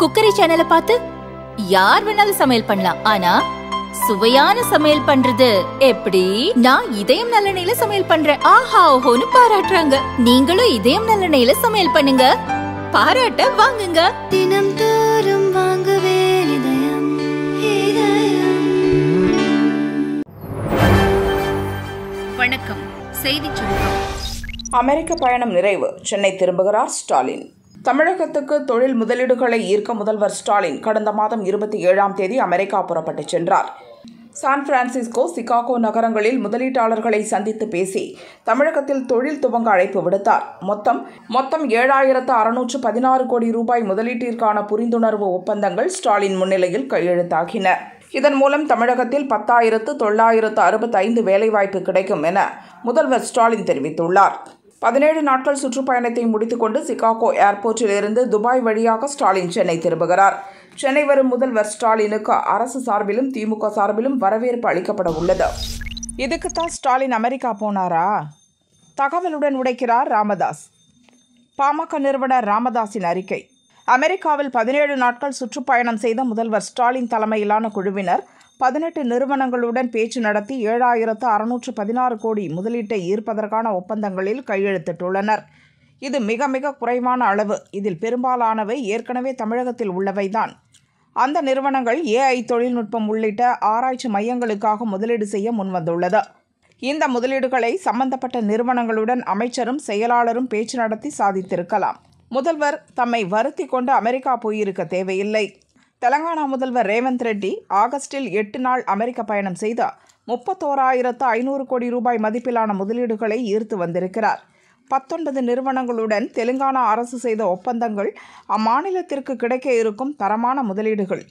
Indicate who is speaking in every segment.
Speaker 1: cookery சேனலை பார்த்து யார் வேணாலும் சமையல் பண்ணலாம் ஆனா சுவையான சமையல் பண்றது எப்படி நான் இதயம் நல்லெண்ணெயில சமையல் பண்றேன் ஆஹா ஓஹோன்னு பாராட்டுறாங்க நீங்களும் இதயம் நல்லெண்ணெயில சமையல் பண்ணுங்க பாராட்ட வாங்குங்க தினம் தோறும் வாங்குவே வணக்கம் செய்தி சுருக்கம் அமெரிக்க பயணம் நிறைவு சென்னை திரும்புகிறார் ஸ்டாலின் தமிழகத்துக்கு தொழில் முதலீடுகளை ஈர்க்க முதல்வர் ஸ்டாலின் கடந்த மாதம் இருபத்தி ஏழாம் தேதி அமெரிக்கா புறப்பட்டுச் சென்றார் சான் பிரான்சிஸ்கோ சிகாகோ நகரங்களில் முதலீட்டாளர்களை சந்தித்து பேசி தமிழகத்தில் தொழில் துவங்க அழைப்பு விடுத்தார் மொத்தம் மொத்தம் ஏழாயிரத்து அறுநூற்று பதினாறு கோடி ரூபாய் முதலீட்டிற்கான புரிந்துணர்வு ஒப்பந்தங்கள் ஸ்டாலின் முன்னிலையில் கையெழுத்தாகின இதன் மூலம் தமிழகத்தில் பத்தாயிரத்து தொள்ளாயிரத்து அறுபத்தைந்து வேலைவாய்ப்பு கிடைக்கும் என முதல்வர் ஸ்டாலின் தெரிவித்துள்ளார் பதினேழு நாட்கள் சுற்றுப்பயணத்தை முடித்துக்கொண்டு சிகாகோ ஏர்போர்ட்டில் இருந்து துபாய் வழியாக ஸ்டாலின் சென்னை திரும்புகிறார் சென்னை வரும் முதல்வர் ஸ்டாலினுக்கு அரசு சார்பிலும் திமுக சார்பிலும் வரவேற்பு அளிக்கப்பட உள்ளது இதுக்குத்தான் ஸ்டாலின் அமெரிக்கா போனாரா தகவலுடன் உடைக்கிறார் ராமதாஸ் பாமக நிறுவனர் ராமதாஸின் அறிக்கை அமெரிக்காவில் பதினேழு நாட்கள் சுற்றுப்பயணம் செய்த முதல்வர் ஸ்டாலின் தலைமையிலான குழுவினர் பதினெட்டு நிறுவனங்களுடன் பேச்சு நடத்தி ஏழாயிரத்து அறுநூற்று பதினாறு கோடி முதலீட்டை ஈர்ப்பதற்கான ஒப்பந்தங்களில் கையெழுத்திட்டுள்ளனர் இது மிக மிக குறைவான அளவு இதில் பெரும்பாலானவை ஏற்கனவே தமிழகத்தில் உள்ளவைதான் அந்த நிறுவனங்கள் ஏஐ தொழில்நுட்பம் உள்ளிட்ட ஆராய்ச்சி மையங்களுக்காக முதலீடு செய்ய முன்வந்துள்ளது இந்த முதலீடுகளை சம்பந்தப்பட்ட நிறுவனங்களுடன் அமைச்சரும் செயலாளரும் பேச்சு நடத்தி சாதித்திருக்கலாம் முதல்வர் தம்மை வருத்தி கொண்டு அமெரிக்கா போயிருக்க தேவையில்லை தெலங்கானா முதல்வர் ரேவந்த் ரெட்டி ஆகஸ்டில் எட்டு நாள் அமெரிக்க பயணம் செய்த முப்பத்தோராயிரத்து ஐநூறு கோடி ரூபாய் மதிப்பிலான முதலீடுகளை ஈர்த்து வந்திருக்கிறார் பத்தொன்பது நிறுவனங்களுடன் தெலுங்கானா அரசு செய்த ஒப்பந்தங்கள் அம்மாநிலத்திற்கு கிடைக்க இருக்கும் தரமான முதலீடுகள்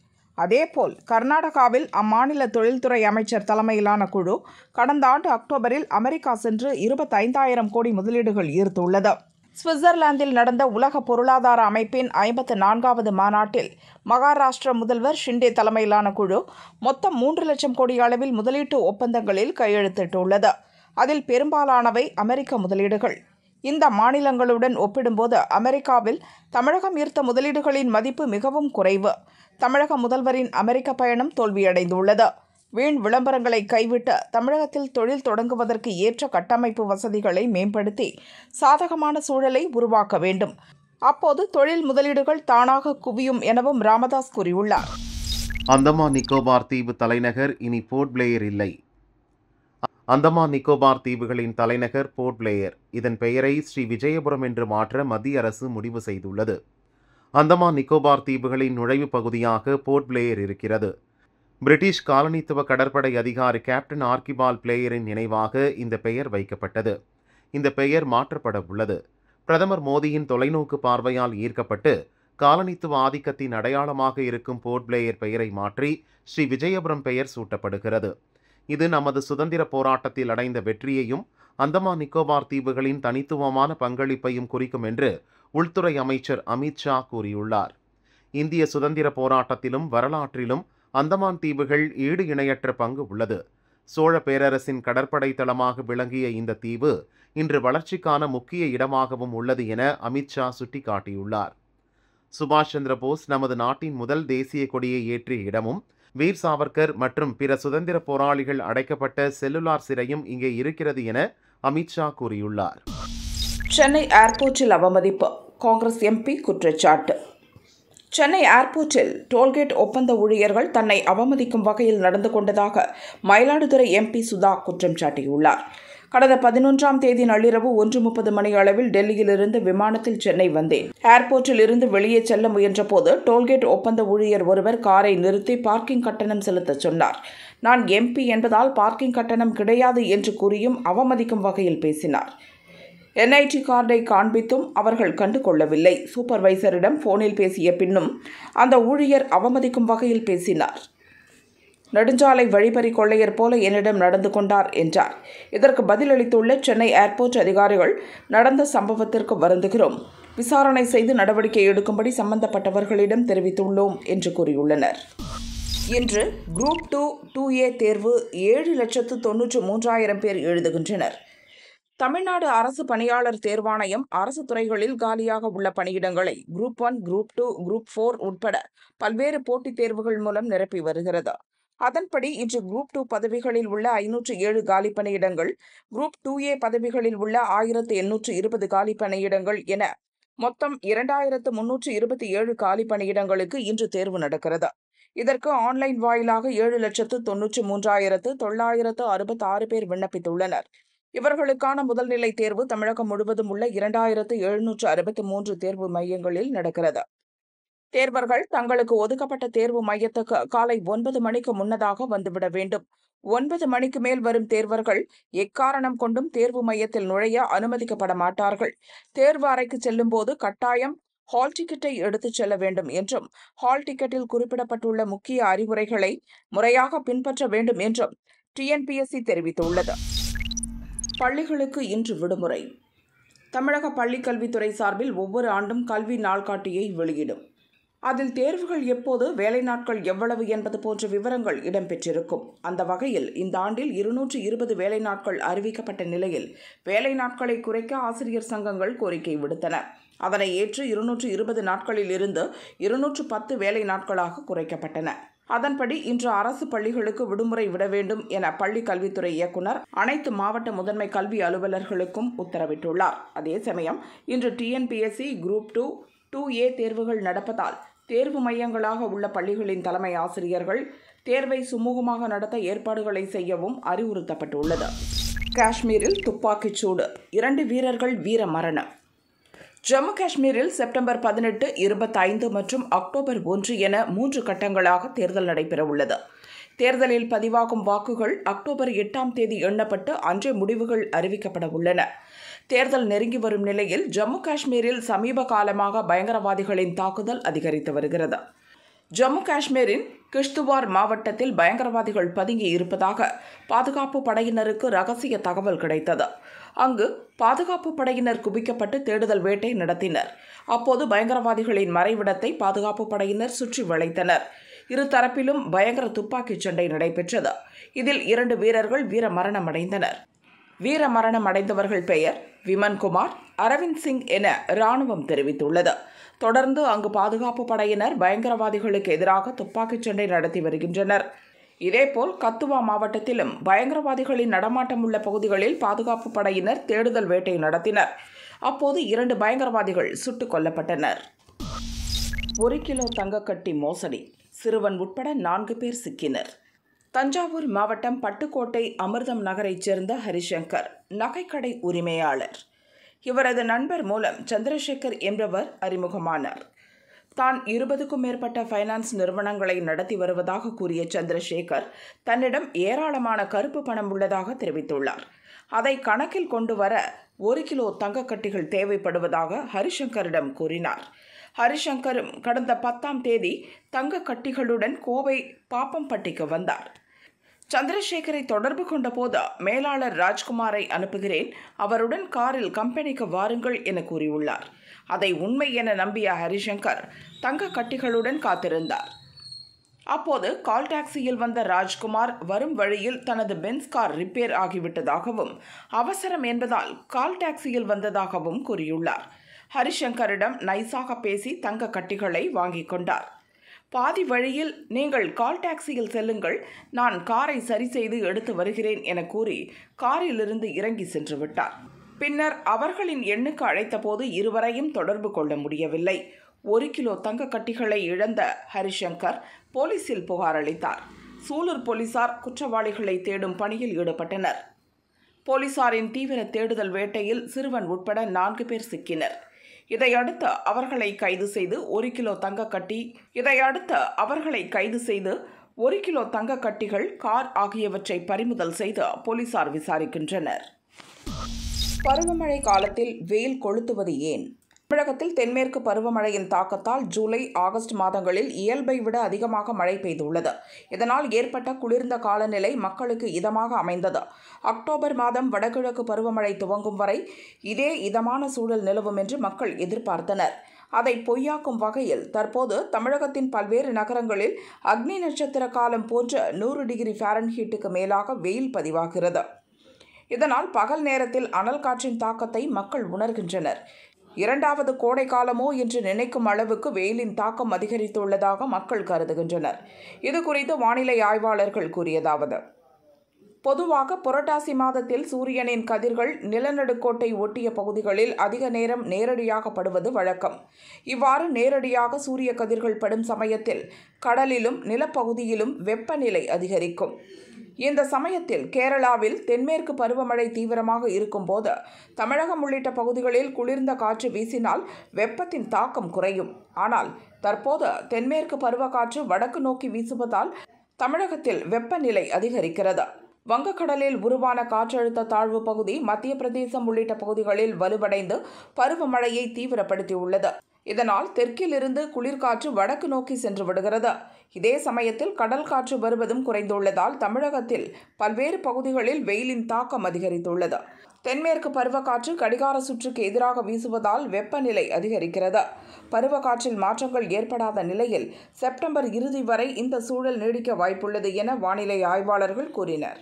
Speaker 1: அதேபோல் கர்நாடகாவில் அம்மாநில தொழில்துறை அமைச்சர் தலைமையிலான குழு கடந்த ஆண்டு அக்டோபரில் அமெரிக்கா சென்று இருபத்தைந்தாயிரம் கோடி முதலீடுகள் ஈர்த்துள்ளது சுவிட்சர்லாந்தில் நடந்த உலக பொருளாதார அமைப்பின் ஐம்பத்து நான்காவது மாநாட்டில் மகாராஷ்டிர முதல்வர் ஷிண்டே தலைமையிலான குழு மொத்தம் மூன்று லட்சம் கோடி அளவில் முதலீட்டு ஒப்பந்தங்களில் கையெழுத்திட்டுள்ளது அதில் பெரும்பாலானவை அமெரிக்க முதலீடுகள் இந்த மாநிலங்களுடன் ஒப்பிடும்போது அமெரிக்காவில் தமிழகம் ஈர்த்த முதலீடுகளின் மதிப்பு மிகவும் குறைவு தமிழக முதல்வரின் அமெரிக்க பயணம் தோல்வியடைந்துள்ளது வீண் விளம்பரங்களை கைவிட்டு தமிழகத்தில் தொழில் தொடங்குவதற்கு ஏற்ற கட்டமைப்பு வசதிகளை மேம்படுத்தி சாதகமான சூழலை உருவாக்க வேண்டும் அப்போது தொழில் முதலீடுகள் தானாக குவியும் எனவும் ராமதாஸ் கூறியுள்ளார்
Speaker 2: அந்தமான் நிக்கோபார் தீவு தலைநகர் இனி போர்ட் பிளேயர் இல்லை அந்தமான் நிக்கோபார் தீவுகளின் தலைநகர் போர்ட் பிளேயர் இதன் பெயரை ஸ்ரீ விஜயபுரம் என்று மாற்ற மத்திய அரசு முடிவு செய்துள்ளது அந்தமான் நிக்கோபார் தீவுகளின் நுழைவு பகுதியாக போர்ட் பிளேயர் இருக்கிறது பிரிட்டிஷ் காலனித்துவ கடற்படை அதிகாரி கேப்டன் ஆர்கிபால் பிளேயரின் நினைவாக இந்த பெயர் வைக்கப்பட்டது இந்த பெயர் மாற்றப்பட உள்ளது பிரதமர் மோடியின் தொலைநோக்கு பார்வையால் ஈர்க்கப்பட்டு காலனித்துவ ஆதிக்கத்தின் அடையாளமாக இருக்கும் போர்ட் பிளேயர் பெயரை மாற்றி ஸ்ரீ விஜயபுரம் பெயர் சூட்டப்படுகிறது இது நமது சுதந்திர போராட்டத்தில் அடைந்த வெற்றியையும் அந்தமான் நிக்கோபார் தீவுகளின் தனித்துவமான பங்களிப்பையும் குறிக்கும் என்று உள்துறை அமைச்சர் அமித் ஷா கூறியுள்ளார் இந்திய சுதந்திர போராட்டத்திலும் வரலாற்றிலும் அந்தமான் தீவுகள் ஈடு இணையற்ற பங்கு உள்ளது சோழ பேரரசின் கடற்படை தளமாக விளங்கிய இந்த தீவு இன்று வளர்ச்சிக்கான முக்கிய இடமாகவும் உள்ளது என அமித்ஷா சுட்டிக்காட்டியுள்ளார் சுபாஷ் சந்திர போஸ் நமது நாட்டின் முதல் தேசிய கொடியை ஏற்றிய இடமும் வீர் சாவர்கர் மற்றும் பிற சுதந்திர போராளிகள் அடைக்கப்பட்ட செல்லுலார் சிறையும் இங்கே இருக்கிறது என அமித்ஷா கூறியுள்ளார்
Speaker 1: சென்னை ஏர்போர்ட்டில் அவமதிப்பு காங்கிரஸ் எம்பி குற்றச்சாட்டு சென்னை ஏர்போர்ட்டில் டோல்கேட் ஒப்பந்த ஊழியர்கள் தன்னை அவமதிக்கும் வகையில் நடந்து கொண்டதாக மயிலாடுதுறை எம்பி சுதா குற்றம் சாட்டியுள்ளார் கடந்த பதினொன்றாம் தேதி நள்ளிரவு ஒன்று முப்பது மணி அளவில் டெல்லியிலிருந்து விமானத்தில் சென்னை வந்தேன் ஏர்போர்ட்டில் இருந்து வெளியே செல்ல முயன்றபோது டோல்கேட் ஒப்பந்த ஊழியர் ஒருவர் காரை நிறுத்தி பார்க்கிங் கட்டணம் செலுத்த சொன்னார் நான் எம்பி என்பதால் பார்க்கிங் கட்டணம் கிடையாது என்று கூறியும் அவமதிக்கும் வகையில் பேசினார் என்ஐடி கார்டை காண்பித்தும் அவர்கள் கண்டு கொள்ளவில்லை சூப்பர்வைசரிடம் போனில் பேசிய பின்னும் அந்த ஊழியர் அவமதிக்கும் வகையில் பேசினார் நெடுஞ்சாலை வழிபறி கொள்ளையர் போல என்னிடம் நடந்து கொண்டார் என்றார் இதற்கு பதிலளித்துள்ள சென்னை ஏர்போர்ட் அதிகாரிகள் நடந்த சம்பவத்திற்கு வருந்துகிறோம் விசாரணை செய்து நடவடிக்கை எடுக்கும்படி சம்பந்தப்பட்டவர்களிடம் தெரிவித்துள்ளோம் என்று கூறியுள்ளனர் இன்று குரூப் டூ டூ ஏ தேர்வு ஏழு லட்சத்து தொன்னூற்று மூன்றாயிரம் பேர் எழுதுகின்றனர் தமிழ்நாடு அரசு பணியாளர் தேர்வாணையம் அரசு துறைகளில் காலியாக உள்ள பணியிடங்களை group one group two group four உட்பட பல்வேறு போட்டித் தேர்வுகள் மூலம் நிரப்பி வருகிறது அதன்படி இன்று குரூப் டூ பதவிகளில் உள்ள ஐநூற்று ஏழு காலி பணியிடங்கள் குரூப் டூ ஏ பதவிகளில் உள்ள ஆயிரத்து எண்ணூற்று இருபது காலி பணியிடங்கள் என மொத்தம் இரண்டாயிரத்து முன்னூற்று இருபத்தி ஏழு காலி பணியிடங்களுக்கு இன்று தேர்வு நடக்கிறது இதற்கு ஆன்லைன் வாயிலாக ஏழு லட்சத்து தொன்னூற்றி மூன்றாயிரத்து தொள்ளாயிரத்து அறுபத்தாறு பேர் விண்ணப்பித்துள்ளனர் இவர்களுக்கான முதல்நிலை தேர்வு தமிழகம் முழுவதும் உள்ள இரண்டாயிரத்து எழுநூற்று அறுபத்தி மூன்று தேர்வு மையங்களில் நடக்கிறது தேர்வர்கள் தங்களுக்கு ஒதுக்கப்பட்ட தேர்வு மையத்துக்கு காலை ஒன்பது மணிக்கு முன்னதாக வந்துவிட வேண்டும் ஒன்பது மணிக்கு மேல் வரும் தேர்வர்கள் எக்காரணம் கொண்டும் தேர்வு மையத்தில் நுழைய அனுமதிக்கப்பட மாட்டார்கள் தேர்வு அறைக்கு செல்லும் போது கட்டாயம் ஹால் டிக்கெட்டை எடுத்துச் செல்ல வேண்டும் என்றும் ஹால் டிக்கெட்டில் குறிப்பிடப்பட்டுள்ள முக்கிய அறிவுரைகளை முறையாக பின்பற்ற வேண்டும் என்றும் டிஎன்பிஎஸ்சி தெரிவித்துள்ளது பள்ளிகளுக்கு இன்று விடுமுறை தமிழக பள்ளிக்கல்வித்துறை சார்பில் ஒவ்வொரு ஆண்டும் கல்வி நாள்காட்டியை வெளியிடும் அதில் தேர்வுகள் எப்போது வேலை நாட்கள் எவ்வளவு என்பது போன்ற விவரங்கள் இடம்பெற்றிருக்கும் அந்த வகையில் இந்த ஆண்டில் இருநூற்று இருபது வேலை நாட்கள் அறிவிக்கப்பட்ட நிலையில் வேலை நாட்களை குறைக்க ஆசிரியர் சங்கங்கள் கோரிக்கை விடுத்தன அதனை ஏற்று இருநூற்று இருபது நாட்களில் இருந்து இருநூற்று பத்து வேலை நாட்களாக குறைக்கப்பட்டன அதன்படி இன்று அரசு பள்ளிகளுக்கு விடுமுறை விட வேண்டும் என பள்ளி கல்வித்துறை இயக்குநர் அனைத்து மாவட்ட முதன்மை கல்வி அலுவலர்களுக்கும் உத்தரவிட்டுள்ளார் அதே சமயம் இன்று TNPSC group two two A தேர்வுகள் நடப்பதால் தேர்வு மையங்களாக உள்ள பள்ளிகளின் தலைமை ஆசிரியர்கள் தேர்வை சுமூகமாக நடத்த ஏற்பாடுகளை செய்யவும் அறிவுறுத்தப்பட்டுள்ளது காஷ்மீரில் துப்பாக்கிச்சூடு இரண்டு வீரர்கள் வீர மரணம் ஜம்மு காஷ்மீரில் செப்டம்பர் பதினெட்டு இருபத்தைந்து மற்றும் அக்டோபர் ஒன்று என மூன்று கட்டங்களாக தேர்தல் நடைபெறவுள்ளது தேர்தலில் பதிவாகும் வாக்குகள் அக்டோபர் எட்டாம் தேதி எண்ணப்பட்டு அன்றே முடிவுகள் அறிவிக்கப்பட உள்ளன தேர்தல் நெருங்கி வரும் நிலையில் ஜம்மு காஷ்மீரில் சமீப காலமாக பயங்கரவாதிகளின் தாக்குதல் அதிகரித்து வருகிறது ஜம்மு காஷ்மீரின் கிஷ்துவார் மாவட்டத்தில் பயங்கரவாதிகள் பதுங்கி இருப்பதாக பாதுகாப்பு படையினருக்கு ரகசிய தகவல் கிடைத்தது அங்கு பாதுகாப்பு படையினர் குவிக்கப்பட்டு தேடுதல் வேட்டை நடத்தினர் அப்போது பயங்கரவாதிகளின் மறைவிடத்தை பாதுகாப்பு படையினர் சுற்றி வளைத்தனர் இரு தரப்பிலும் பயங்கர துப்பாக்கிச் சண்டை நடைபெற்றது இதில் இரண்டு வீரர்கள் வீர மரணம் அடைந்தனர் வீர மரணம் அடைந்தவர்கள் பெயர் விமன்குமார் அரவிந்த் சிங் என ராணுவம் தெரிவித்துள்ளது தொடர்ந்து அங்கு பாதுகாப்பு படையினர் பயங்கரவாதிகளுக்கு எதிராக துப்பாக்கிச் சண்டை நடத்தி வருகின்றனர் இதேபோல் கத்துவா மாவட்டத்திலும் பயங்கரவாதிகளின் நடமாட்டம் உள்ள பகுதிகளில் பாதுகாப்பு படையினர் தேடுதல் வேட்டை நடத்தினர் அப்போது இரண்டு பயங்கரவாதிகள் சுட்டுக் கொல்லப்பட்டனர் ஒரு கிலோ தங்கக்கட்டி மோசடி சிறுவன் உட்பட நான்கு பேர் சிக்கினர் தஞ்சாவூர் மாவட்டம் பட்டுக்கோட்டை அமிர்தம் நகரைச் சேர்ந்த ஹரிசங்கர் நகைக்கடை உரிமையாளர் இவரது நண்பர் மூலம் சந்திரசேகர் என்பவர் அறிமுகமானார் தான் இருபதுக்கும் மேற்பட்ட ஃபைனான்ஸ் நிறுவனங்களை நடத்தி வருவதாக கூறிய சந்திரசேகர் தன்னிடம் ஏராளமான கருப்பு பணம் உள்ளதாக தெரிவித்துள்ளார் அதை கணக்கில் கொண்டு வர ஒரு கிலோ தங்கக்கட்டிகள் தேவைப்படுவதாக ஹரிசங்கரிடம் கூறினார் ஹரிசங்கரும் கடந்த பத்தாம் தேதி தங்கக்கட்டிகளுடன் கோவை பாப்பம்பட்டிக்கு வந்தார் சந்திரசேகரை தொடர்பு கொண்டபோது மேலாளர் ராஜ்குமாரை அனுப்புகிறேன் அவருடன் காரில் கம்பெனிக்கு வாருங்கள் என கூறியுள்ளார் அதை உண்மை என நம்பிய ஹரிசங்கர் தங்க கட்டிகளுடன் காத்திருந்தார் அப்போது கால் டாக்ஸியில் வந்த ராஜ்குமார் வரும் வழியில் தனது பென்ஸ் கார் ரிப்பேர் ஆகிவிட்டதாகவும் அவசரம் என்பதால் கால் டாக்ஸியில் வந்ததாகவும் கூறியுள்ளார் ஹரிசங்கரிடம் நைசாக பேசி தங்க கட்டிகளை வாங்கிக் கொண்டார் பாதி வழியில் நீங்கள் கால் டாக்ஸியில் செல்லுங்கள் நான் காரை சரி செய்து எடுத்து வருகிறேன் என கூறி காரிலிருந்து இறங்கி சென்று விட்டார் பின்னர் அவர்களின் எண்ணுக்கு அழைத்தபோது இருவரையும் தொடர்பு கொள்ள முடியவில்லை ஒரு கிலோ தங்க கட்டிகளை இழந்த ஹரிசங்கர் போலீசில் புகார் அளித்தார் சூலூர் போலீசார் குற்றவாளிகளை தேடும் பணியில் ஈடுபட்டனர் போலீசாரின் தீவிர தேடுதல் வேட்டையில் சிறுவன் உட்பட நான்கு பேர் சிக்கினர் இதையடுத்து அவர்களை கைது செய்து ஒரு கிலோ தங்க கட்டி இதையடுத்து அவர்களை கைது செய்து ஒரு கிலோ தங்க கட்டிகள் கார் ஆகியவற்றை பறிமுதல் செய்து போலீசார் விசாரிக்கின்றனர் பருவமழை காலத்தில் வெயில் கொளுத்துவது ஏன் தமிழகத்தில் தென்மேற்கு பருவமழையின் தாக்கத்தால் ஜூலை ஆகஸ்ட் மாதங்களில் இயல்பை விட அதிகமாக மழை பெய்துள்ளது இதனால் ஏற்பட்ட குளிர்ந்த காலநிலை மக்களுக்கு இதமாக அமைந்தது அக்டோபர் மாதம் வடகிழக்கு பருவமழை துவங்கும் வரை இதே இதமான சூழல் நிலவும் என்று மக்கள் எதிர்பார்த்தனர் அதை பொய்யாக்கும் வகையில் தற்போது தமிழகத்தின் பல்வேறு நகரங்களில் அக்னி நட்சத்திர காலம் போன்ற நூறு டிகிரி ஃபாரன்ஹீட்டுக்கு மேலாக வெயில் பதிவாகிறது இதனால் பகல் நேரத்தில் அனல் காற்றின் தாக்கத்தை மக்கள் உணர்கின்றனர் இரண்டாவது கோடை காலமோ என்று நினைக்கும் அளவுக்கு வெயிலின் தாக்கம் அதிகரித்துள்ளதாக மக்கள் கருதுகின்றனர் இது குறித்து வானிலை ஆய்வாளர்கள் கூறியதாவது பொதுவாக புரட்டாசி மாதத்தில் சூரியனின் கதிர்கள் நிலநடுக்கோட்டை ஒட்டிய பகுதிகளில் அதிக நேரம் நேரடியாக படுவது வழக்கம் இவ்வாறு நேரடியாக சூரிய கதிர்கள் படும் சமயத்தில் கடலிலும் நிலப்பகுதியிலும் வெப்பநிலை அதிகரிக்கும் இந்த சமயத்தில் கேரளாவில் தென்மேற்கு பருவமழை தீவிரமாக இருக்கும்போது தமிழகம் உள்ளிட்ட பகுதிகளில் குளிர்ந்த காற்று வீசினால் வெப்பத்தின் தாக்கம் குறையும் ஆனால் தற்போது தென்மேற்கு பருவ காற்று வடக்கு நோக்கி வீசுவதால் தமிழகத்தில் வெப்பநிலை அதிகரிக்கிறது வங்கக்கடலில் உருவான காற்றழுத்த தாழ்வு பகுதி மத்திய பிரதேசம் உள்ளிட்ட பகுதிகளில் வலுவடைந்து பருவமழையை தீவிரப்படுத்தியுள்ளது இதனால் தெற்கிலிருந்து குளிர்காற்று வடக்கு நோக்கி சென்று விடுகிறது இதே சமயத்தில் கடல் காற்று வருவதும் குறைந்துள்ளதால் தமிழகத்தில் பல்வேறு பகுதிகளில் வெயிலின் தாக்கம் அதிகரித்துள்ளது தென்மேற்கு பருவக்காற்று கடிகார சுற்றுக்கு எதிராக வீசுவதால் வெப்பநிலை அதிகரிக்கிறது பருவக்காற்றில் மாற்றங்கள் ஏற்படாத நிலையில் செப்டம்பர் இறுதி வரை இந்த சூழல் நீடிக்க வாய்ப்புள்ளது என வானிலை ஆய்வாளர்கள் கூறினர்